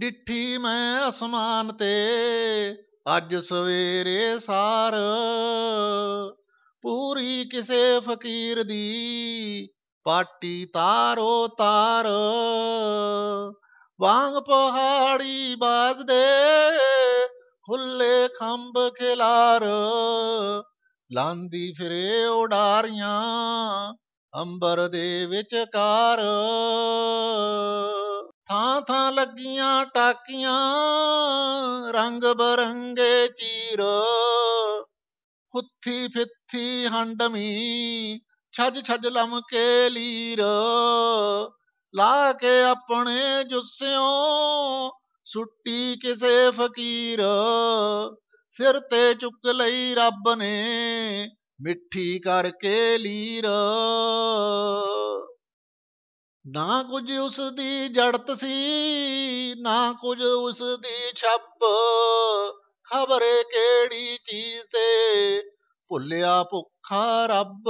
ਡਿੱਠੀ ਮੈਂ ਅਸਮਾਨ ਤੇ ਅੱਜ ਸਵੇਰੇ ਸਾਰ ਪੂਰੀ ਕਿਸੇ ਫਕੀਰ ਦੀ ਪਾਟੀ ਤਾਰੋ ਤਾਰ ਵਾਂਗ ਪਹਾੜੀ ਬਾਜ਼ ਦੇ ਖੁੱਲੇ ਖੰਭ ਖਿਲਾਰ ਲਾਂਦੀ ਫਿਰੇ ਉਡਾਰੀਆਂ ਅੰਬਰ ਦੇ ਵਿਚਕਾਰ ਥਾਂ ਥਾਂ ਲੱਗੀਆਂ ਟਾਕੀਆਂ ਰੰਗ ਬਰੰਗੇ ਚੀਰ ਹੁੱਥੀ ਫਿੱਥੀ ਹੰਡਮੀ ਛੱਜ ਛੱਜ ਲਮਕੇ ਲੀਰ ਲਾ ਕੇ ਆਪਣੇ ਜੁੱਸਿਓ ਸੁੱਟੀ ਕਿਸੇ ਫਕੀਰ ਸਿਰ ਤੇ ਚੁੱਕ ਲਈ ਰੱਬ ਨੇ ਮਿੱਠੀ ਕਰਕੇ ਲੀਰ ਨਾ ਕੁਝ ਉਸ ਦੀ ਜੜਤ ਸੀ ਨਾ ਕੁਝ ਉਸ ਦੀ ਛੱਪ ਖਬਰੇ ਕਿਹੜੀ ਚੀਜ਼ ਤੇ ਭੁੱਲਿਆ ਭੁੱਖਾ ਰੱਬ